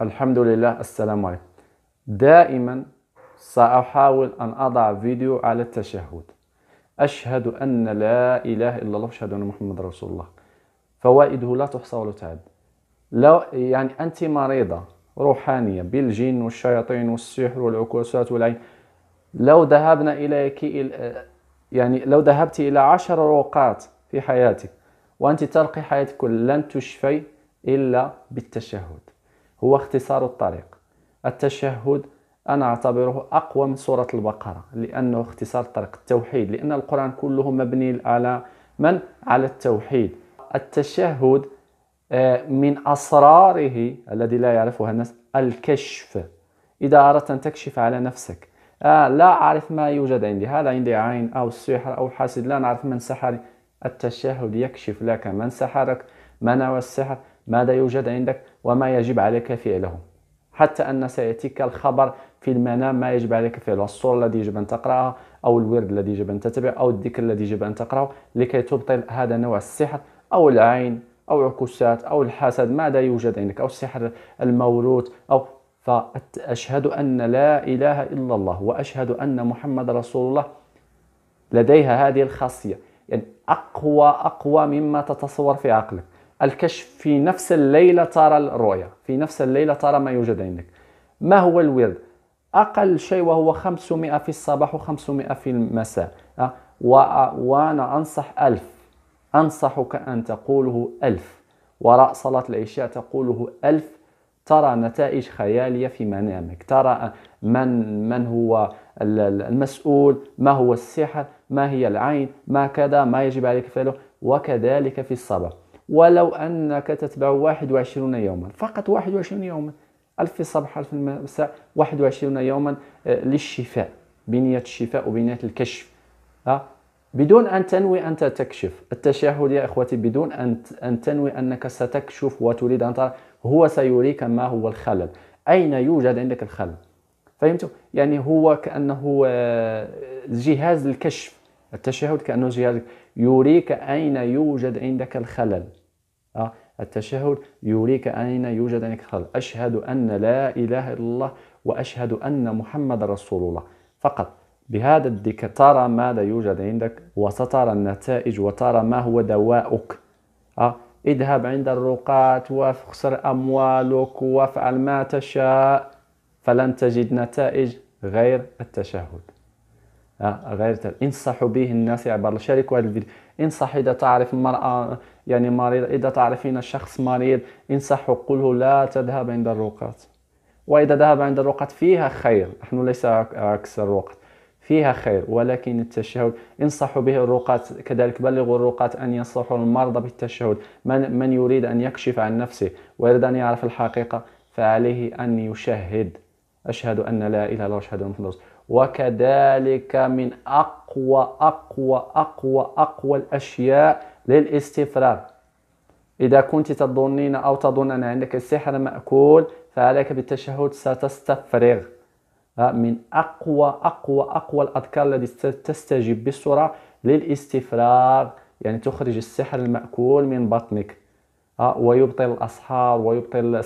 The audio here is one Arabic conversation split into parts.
الحمد لله السلام عليكم دائما سأحاول أن أضع فيديو على التشهد أشهد أن لا إله إلا الله أشهد أن محمد رسول الله فوائده لا تحصى ولا تعد لو يعني أنت مريضة روحانية بالجن والشياطين والسحر والعكوسات والعين لو ذهبنا إليك يعني لو ذهبت إلى عشر روقات في حياتك وأنت تلقي حياتك لن تشفي إلا بالتشهد هو اختصار الطريق التشهد أنا أعتبره أقوى من سورة البقرة لأنه اختصار طريق التوحيد لأن القرآن كله مبني على من؟ على التوحيد التشهد آه، من أسراره الذي لا يعرفها الناس الكشف إذا أردت أن تكشف على نفسك آه لا أعرف ما يوجد عندي هل عندي عين أو سحر أو حاسد لا نعرف من سحر التشهد يكشف لك من سحرك من هو السحر ماذا يوجد عندك وما يجب عليك فعله حتى أن سيأتيك الخبر في المنام ما يجب عليك فعله الصورة التي يجب أن تقرأها أو الورد الذي يجب أن تتبع أو الذكر الذي يجب أن تقرأه لكي تبطل هذا نوع السحر أو العين أو عكوسات أو الحسد ماذا يوجد عندك أو السحر الموروث أو فأشهد أن لا إله إلا الله وأشهد أن محمد رسول الله لديها هذه الخاصية يعني أقوى أقوى مما تتصور في عقلك الكشف في نفس الليلة ترى الرؤية في نفس الليلة ترى ما يوجد عندك ما هو الورد أقل شيء وهو 500 في الصباح و500 في المساء أه؟ و... وأنا أنصح ألف أنصحك أن تقوله ألف وراء صلاة العشاء تقوله ألف ترى نتائج خيالية في منامك ترى من من هو المسؤول ما هو السحر ما هي العين ما كذا ما يجب عليك فعله وكذلك في الصباح ولو انك تتبع 21 يوما فقط 21 يوما ألف صباح ألف مساء 21 يوما آه، للشفاء بنية الشفاء وبنية الكشف آه؟ بدون أن تنوي أن تكشف التشهد يا إخوتي بدون أن تنوي أنك ستكشف وتريد أن ترى هو سيريك ما هو الخلل أين يوجد عندك الخلل فهمتوا يعني هو كأنه آه، جهاز الكشف التشهد كأنه زيادة يريك أين يوجد عندك الخلل آه، التشهد يريك أين يوجد عندك الخلل أشهد أن لا إله إلا الله وأشهد أن محمد رسول الله فقط بهذا الذكر ترى ماذا يوجد عندك وسترى النتائج وترى ما هو دواؤك أه؟ اذهب عند الرقاة واخسر أموالك وافعل ما تشاء فلن تجد نتائج غير التشهد آه، غير انصح به الناس عبر شاركوا هذا الفيديو انصح اذا تعرف المراه يعني مريض اذا تعرفين شخص مريض انصح قوله لا تذهب عند الرقاه واذا ذهب عند الرقاه فيها خير نحن ليس عكس الرقاه فيها خير ولكن التشهد انصح به الرقاة كذلك بلغوا الرقاة أن ينصحوا المرضى بالتشهد من, من يريد أن يكشف عن نفسه ويريد أن يعرف الحقيقة فعليه أن يشهد أشهد أن لا إله إلا الله واشهد أن محمد رسول وكذلك من أقوى أقوى أقوى أقوى الأشياء للاستفراغ إذا كنت تظنين أو تظن أن عندك السحر مأكول فعليك بالتشهد ستستفرغ من أقوى أقوى أقوى الأذكار التي تستجيب بسرعة للاستفراغ يعني تخرج السحر المأكول من بطنك ويبطل الأسحار ويبطل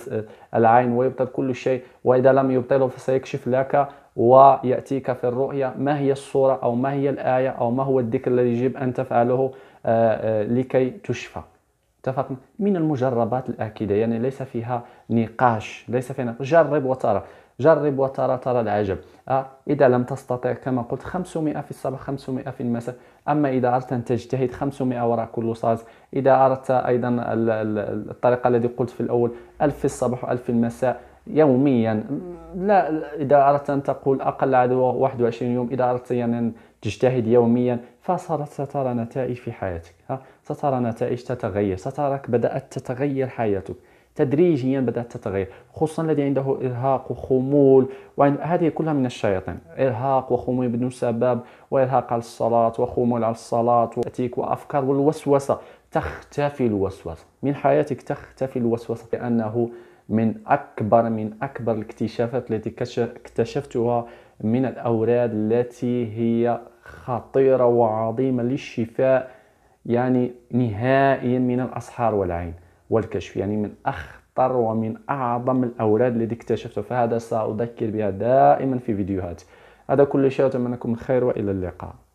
العين ويبطل كل شيء وإذا لم يبطله فسيكشف لك ويأتيك في الرؤيا ما هي الصورة أو ما هي الآية أو ما هو الذكر الذي يجب أن تفعله آه، آه، لكي تشفى اتفقنا من المجربات الأكيدة يعني ليس فيها نقاش ليس فيها نقاش. جرب وترى جرب وترى ترى العجب آه، إذا لم تستطع كما قلت 500 في الصباح 500 في المساء أما إذا أردت أن تجتهد 500 وراء كل صاز إذا أردت أيضا الطريقة التي قلت في الأول 1000 في الصباح و1000 في المساء يوميا لا اذا اردت ان تقول اقل عدد 21 يوم اذا اردت ان تجتهد يوميا فسترى نتائج في حياتك ها سترى نتائج تتغير ستراك بدات تتغير حياتك تدريجيا بدات تتغير خصوصا الذي عنده ارهاق وخمول وهذه كلها من الشياطين ارهاق وخمول بدون سبب وارهاق على الصلاه وخمول على الصلاه واتيك وافكار والوسوسه تختفي الوسوسه من حياتك تختفي الوسوسه لانه من اكبر من اكبر الاكتشافات التي اكتشفتها من الاوراد التي هي خطيره وعظيمه للشفاء يعني نهائيا من الاسحار والعين والكشف يعني من اخطر ومن اعظم الاوراد التي اكتشفته فهذا ساذكر بها دائما في فيديوهات هذا كل شيء اتمنى لكم الخير والى اللقاء